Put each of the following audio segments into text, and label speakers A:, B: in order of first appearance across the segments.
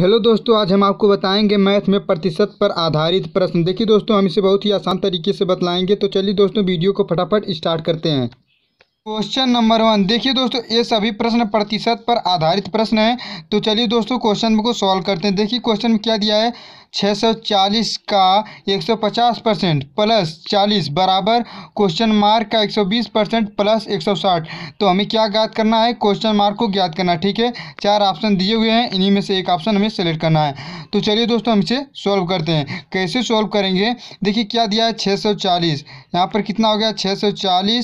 A: hello दोस्तों आज हम आपको बताएंगे मैथ में प्रतिशत पर आधारित प्रश्न देखिए दोस्तों हम इसे बहुत ही आसान तरीके से बतलाएंगे तो चलिए दोस्तों वीडियो को फटाफट स्टार्ट करते हैं क्वेश्चन नंबर वन देखिए दोस्तों ये सभी प्रश्न प्रतिशत पर आधारित प्रश्न है तो चलिए दोस्तों क्वेश्चन को सॉल्व करते हैं देखिए क्वेश्चन में क्या दिया है 640 का 150 परसेंट प्लस चालीस बराबर क्वेश्चन मार्क का 120 परसेंट प्लस 160 तो हमें क्या ज्ञात करना है क्वेश्चन मार्क को ज्ञात करना है ठीक है चार ऑप्शन दिए हुए हैं इन्हीं में से एक ऑप्शन हमें सेलेक्ट करना है तो चलिए दोस्तों हम इसे सॉल्व करते हैं कैसे सॉल्व करेंगे देखिए क्या दिया है छः सौ यहाँ पर कितना हो गया छः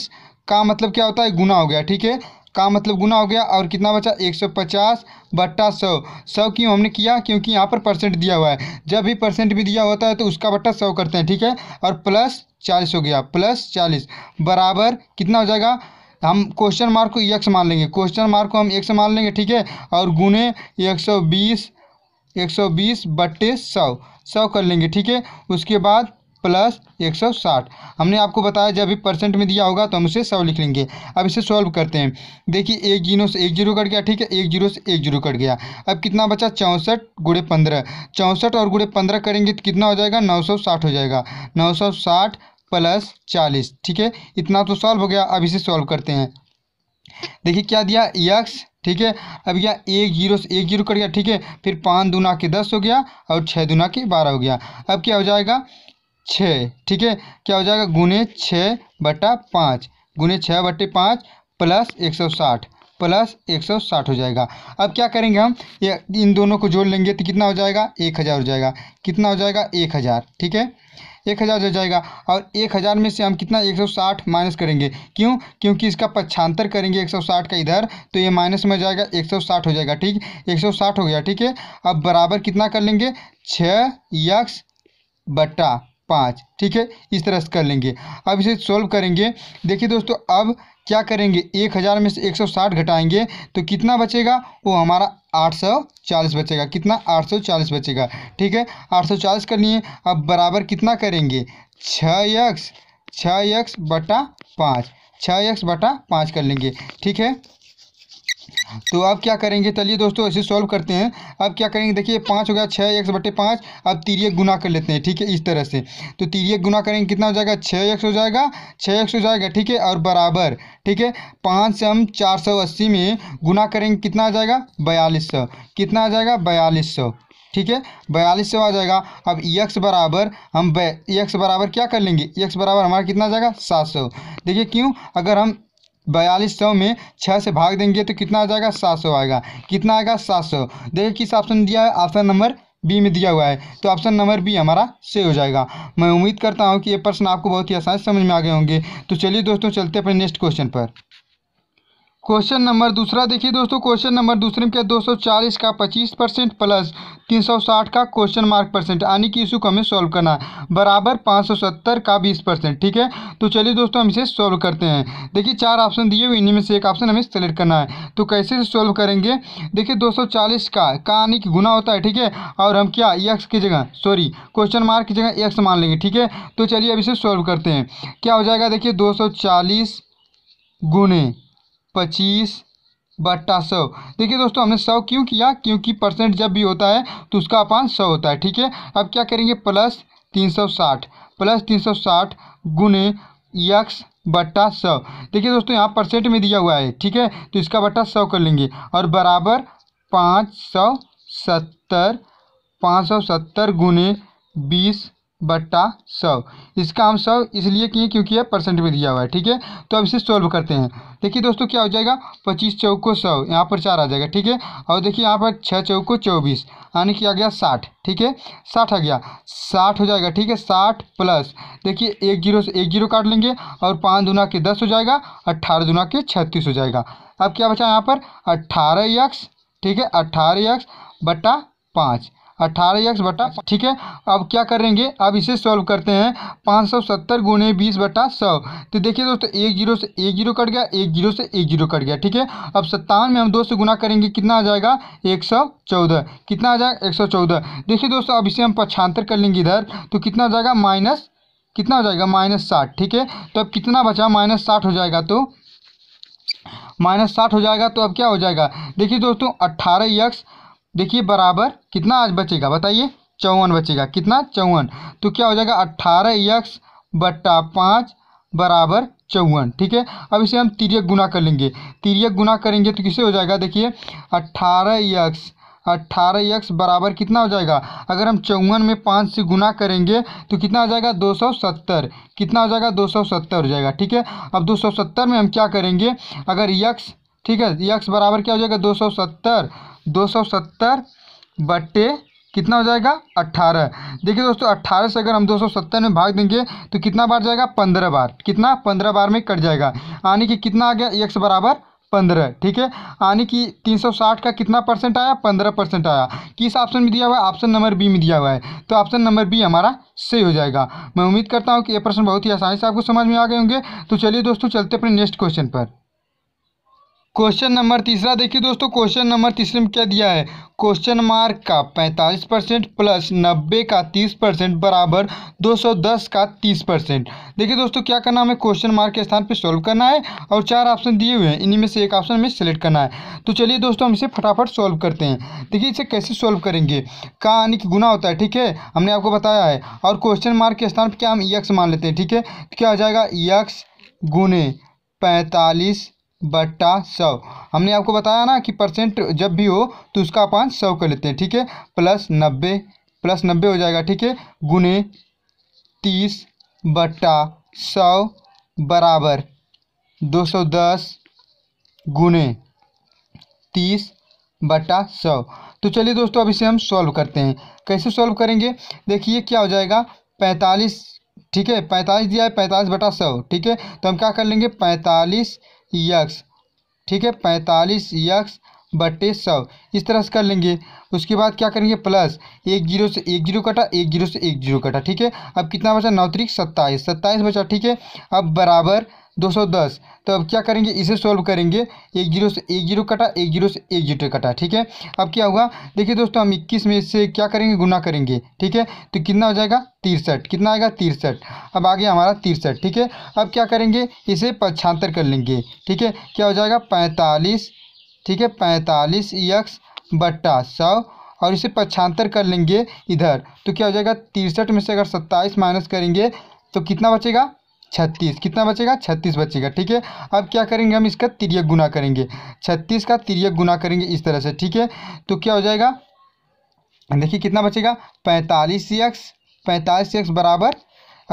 A: का मतलब क्या होता है गुना हो गया ठीक है का मतलब गुना हो गया और कितना बचा 150 बट्टा सौ सौ क्यों हमने किया क्योंकि यहाँ पर परसेंट दिया हुआ है जब भी परसेंट भी दिया होता है तो उसका बट्टा सौ करते हैं ठीक है और प्लस 40 हो गया प्लस 40 बराबर कितना हो जाएगा हम क्वेश्चन मार्क को एक मान लेंगे क्वेश्चन मार्क को हम एक से मान लेंगे ठीक है और गुने एक सौ बीस बट्टे सौ सौ कर लेंगे ठीक है उसके बाद प्लस एक सौ साठ हमने आपको बताया जब भी परसेंट में दिया होगा तो हम उसे सौ लिख लेंगे अब इसे सॉल्व करते हैं देखिए एक जीरो से एक जीरो कट गया ठीक है एक जीरो से एक जीरो कट गया अब कितना बचा चौंसठ गुड़े पंद्रह चौंसठ और गुड़े पंद्रह करेंगे तो कितना हो जाएगा नौ सौ साठ हो जाएगा नौ सौ साठ प्लस चालीस ठीक है इतना तो सॉल्व हो गया अब इसे सॉल्व करते हैं देखिए क्या दिया यक्स ठीक है अब यह एक जीरो से एक जीरो कट गया ठीक है फिर पाँच दुना के दस हो गया और छः दुना के बारह हो गया अब क्या हो जाएगा छः ठीक है क्या हो जाएगा गुने छः बटा पाँच गुने छः बटे पाँच प्लस एक सौ साठ प्लस एक सौ साठ हो जाएगा अब क्या करेंगे हम ये इन दोनों को जोड़ लेंगे तो कितना हो जाएगा एक हज़ार हो जाएगा कितना हो जाएगा एक हज़ार ठीक है एक हज़ार हो जाएगा और एक हज़ार में से हम कितना एक सौ साठ माइनस करेंगे क्यों क्योंकि इसका पक्षांतर करेंगे एक सौ साठ का इधर तो ये माइनस में जाएगा एक सौ साठ हो जाएगा ठीक एक सौ साठ हो गया ठीक है अब बराबर कितना कर लेंगे छः यक्स बटा पाँच ठीक है इस तरह से कर लेंगे अब इसे सॉल्व करेंगे देखिए दोस्तों अब क्या करेंगे एक हज़ार में से एक सौ साठ घटाएंगे तो कितना बचेगा वो हमारा आठ सौ चालीस बचेगा कितना आठ सौ चालीस बचेगा ठीक है आठ सौ चालीस करनी है अब बराबर कितना करेंगे छः एक्स छः एक्स बटा पाँच छः एक्स बटा पाँच कर लेंगे ठीक है तो अब क्या करेंगे चलिए दोस्तों इसे सॉल्व करते हैं अब क्या करेंगे देखिए पाँच हो गया छः एक्स बटे पाँच अब तिरिए गुना कर लेते हैं ठीक है इस तरह से तो तिरिए गुना करेंगे कितना हो जाएगा छः एक्स हो जाएगा छः एक्स हो जाएगा ठीक है और बराबर ठीक है पाँच से हम चार सौ अस्सी में गुना करेंगे कितना आ जाएगा बयालीस सौ कितना आ जाएगा बयालीस सौ ठीक है बयालीस सौ आ जाएगा अब यक्स बराबर हम एक बराबर क्या कर लेंगे यक्स बराबर हमारा कितना आ जाएगा सात सौ देखिए क्यों अगर हम बयालीस सौ में छः से भाग देंगे तो कितना आ जाएगा सात सौ आएगा कितना आएगा सात सौ देखिए किस ऑप्शन दिया है ऑप्शन नंबर बी में दिया हुआ है तो ऑप्शन नंबर बी हमारा सही हो जाएगा मैं उम्मीद करता हूँ कि ये प्रश्न आपको बहुत ही आसान समझ में आ गए होंगे तो चलिए दोस्तों चलते अपने नेक्स्ट क्वेश्चन पर क्वेश्चन नंबर दूसरा देखिए दोस्तों क्वेश्चन नंबर दूसरे में क्या दो सौ चालीस का पच्चीस परसेंट प्लस तीन सौ साठ का क्वेश्चन मार्क परसेंट यानी कि इशू को हमें सॉल्व करना है बराबर पाँच सौ सत्तर का बीस परसेंट ठीक है तो चलिए दोस्तों हम इसे सॉल्व करते हैं देखिए चार ऑप्शन दिए हुए इन्हीं में से एक ऑप्शन हमें सेलेक्ट करना है तो कैसे सॉल्व करेंगे देखिए 240 का का यानी कि गुना होता है ठीक है और हम क्या यक्स की जगह सॉरी क्वेश्चन मार्क की जगह यक्स मान लेंगे ठीक है तो चलिए अब इसे सॉल्व करते हैं क्या हो जाएगा देखिए दो सौ चालीस गुने पच्चीस बट्टा सौ देखिए दोस्तों हमने सौ क्यों किया क्योंकि परसेंट जब भी होता है तो उसका अपान सौ होता है ठीक है अब क्या करेंगे प्लस तीन सौ साठ प्लस तीन सौ साठ गुने यक्स बट्टा सौ देखिए दोस्तों यहाँ परसेंट में दिया हुआ है ठीक है तो इसका बट्टा सौ कर लेंगे और बराबर पाँच सौ सत्तर पाँच सौ सत्तर गुने बीस बट्टा सौ इसका हम सौ इसलिए किए क्योंकि यह परसेंट में दिया हुआ है ठीक है तो अब इसे सोल्व करते हैं देखिए दोस्तों क्या हो जाएगा पच्चीस चौको सौ यहाँ पर चार आ जाएगा ठीक है और देखिए यहाँ पर छः चौको चौबीस यानी कि आ गया साठ ठीक है साठ आ गया साठ हो जाएगा ठीक है साठ प्लस देखिए एक जीरो से एक जीरो काट लेंगे और पाँच दुना के दस हो जाएगा अट्ठारह दुना के छत्तीस हो जाएगा अब क्या बचा यहाँ पर अट्ठारह ठीक है अट्ठारह बट्टा पाँच अट्ठारह एक्स बटा ठीक है अब क्या करेंगे अब इसे सॉल्व करते हैं पाँच सौ सत्तर गुणे बीस बटा सौ तो देखिए दोस्तों एक जीरो से एक जीरो कट गया एक जीरो से एक जीरो कट गया ठीक है अब सत्तावन में हम दो से गुना करेंगे कितना आ जाएगा एक सौ चौदह कितना आ जाएगा एक सौ चौदह देखिए दोस्तों अब इसे हम पछांतर कर लेंगे इधर तो कितना आ जाएगा माइनस कितना हो जाएगा माइनस साठ ठीक है तो अब कितना बचा माइनस साठ हो जाएगा तो माइनस साठ हो जाएगा तो अब क्या हो जाएगा देखिए दोस्तों अट्ठारह यक्स देखिए बराबर कितना आज बचेगा बताइए चौवन बचेगा कितना चौवन तो क्या हो जाएगा अट्ठारह यक्स बट्टा पाँच बराबर चौवन ठीक है अब इसे हम तिरक गुना कर लेंगे तिरक गुना करेंगे तो किसे हो जाएगा देखिए अट्ठारह यक्स अट्ठारह यक्स बराबर कितना हो जाएगा अगर हम चौवन में पाँच से गुना करेंगे तो कितना हो जाएगा दो सौ सत्तर कितना हो जाएगा दो सौ सत्तर हो जाएगा ठीक है अब दो सौ सत्तर में हम क्या करेंगे अगर यक्स ठीक है यक्स बराबर क्या हो जाएगा दो सौ सत्तर दो सौ सत्तर बटे कितना हो जाएगा अट्ठारह देखिए दोस्तों अट्ठारह से अगर हम दो सौ सत्तर में भाग देंगे तो कितना बार जाएगा पंद्रह बार कितना पंद्रह बार में कट जाएगा यानी कि कितना आ गया एक्स बराबर पंद्रह ठीक है यानी कि तीन सौ साठ का कितना परसेंट आया पंद्रह परसेंट आया किस ऑप्शन में दिया हुआ है ऑप्शन नंबर बी में दिया हुआ है तो ऑप्शन नंबर बी हमारा सही हो जाएगा मैं उम्मीद करता हूँ कि ये प्रश्न बहुत ही आसानी से आपको समझ में आ गए होंगे तो चलिए दोस्तों चलते अपने नेक्स्ट क्वेश्चन पर क्वेश्चन नंबर तीसरा देखिए दोस्तों क्वेश्चन नंबर तीसरे में क्या दिया है क्वेश्चन मार्क का 45 परसेंट प्लस नब्बे का 30 परसेंट बराबर 210 का 30 परसेंट देखिए दोस्तों क्या करना हमें क्वेश्चन मार्क के स्थान पे सॉल्व करना है और चार ऑप्शन दिए हुए हैं इन्हीं में से एक ऑप्शन हमें सेलेक्ट करना है तो चलिए दोस्तों हम इसे फटाफट सॉल्व करते हैं देखिए इसे कैसे सॉल्व करेंगे का यानी कि गुना होता है ठीक है हमने आपको बताया है और क्वेश्चन मार्क के स्थान पर क्या हम यक्स मान लेते हैं ठीक है तो क्या हो जाएगा यक्स गुने पैंतालीस बटा सौ हमने आपको बताया ना कि परसेंट जब भी हो तो उसका अपान सौ कर लेते हैं ठीक है प्लस नब्बे प्लस नब्बे हो जाएगा ठीक है गुने तीस बटा सौ बराबर दो सौ दस गुने तीस बटा सौ तो चलिए दोस्तों अब इसे हम सॉल्व करते हैं कैसे सॉल्व करेंगे देखिए क्या हो जाएगा पैंतालीस ठीक है पैंतालीस दिया है पैंतालीस बटा सौ ठीक है तो हम क्या कर लेंगे पैंतालीस यक्स ठीक है पैंतालीस यक्स बटे सौ इस तरह से कर लेंगे उसके बाद क्या करेंगे प्लस एक जीरो से एक जीरो कटा एक जीरो से एक जीरो कटा ठीक है अब कितना बचा नौ तरीक सत्ताईस सत्ताईस बचा ठीक है अब बराबर 210 तो अब क्या करेंगे इसे सॉल्व करेंगे एक जीरो से एक जीरो कटा एक जीरो से एक जीरो कटा ठीक है अब क्या हुआ देखिए दोस्तों हम इक्कीस में इससे क्या करेंगे गुना करेंगे ठीक है तो कितना हो जाएगा तिरसठ कितना आएगा तिरसठ अब आ गया हमारा तिरसठ ठीक है अब क्या करेंगे इसे पछांतर कर लेंगे ठीक है क्या हो जाएगा पैंतालीस ठीक है पैंतालीस यक्स बट्टा सौ और इसे पछांतर कर लेंगे इधर तो क्या हो जाएगा तिरसठ में से अगर सत्ताईस माइनस करेंगे तो कितना बचेगा छत्तीस कितना बचेगा छत्तीस बचेगा ठीक है अब क्या करेंगे हम इसका तिरक गुना करेंगे छत्तीस का तिरक गुना करेंगे इस तरह से ठीक है तो क्या हो जाएगा देखिए कितना बचेगा पैंतालीस एक्स पैंतालीस एक्स बराबर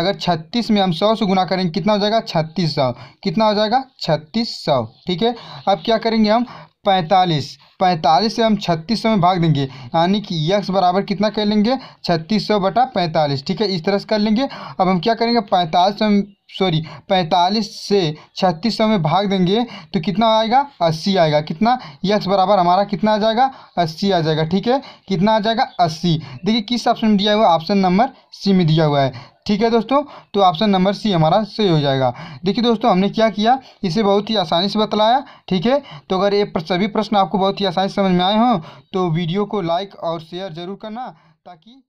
A: अगर छत्तीस में हम सौ से गुना करेंगे कितना हो जाएगा छत्तीस सौ कितना हो जाएगा छत्तीस सौ ठीक है अब क्या करेंगे हम पैंतालीस पैंतालीस से हम छत्तीस सौ में भाग देंगे यानी कि यक्स बराबर कितना कर लेंगे छत्तीस सौ बटा पैंतालीस ठीक है इस तरह से कर लेंगे अब हम क्या करेंगे पैंतालीस सौ सॉरी पैंतालीस से छत्तीस सौ में भाग देंगे तो कितना आएगा अस्सी आएगा कितना यक्स बराबर हमारा कितना आ जाएगा अस्सी आ जाएगा ठीक है कितना आ जाएगा अस्सी देखिए किस ऑप्शन में दिया हुआ ऑप्शन नंबर सी में दिया हुआ है ठीक है दोस्तों तो ऑप्शन नंबर सी हमारा सही हो जाएगा देखिए दोस्तों हमने क्या किया इसे बहुत ही आसानी से बतलाया ठीक है तो अगर ये सभी प्रश्न आपको बहुत ही आसानी से समझ में आए हों तो वीडियो को लाइक और शेयर ज़रूर करना ताकि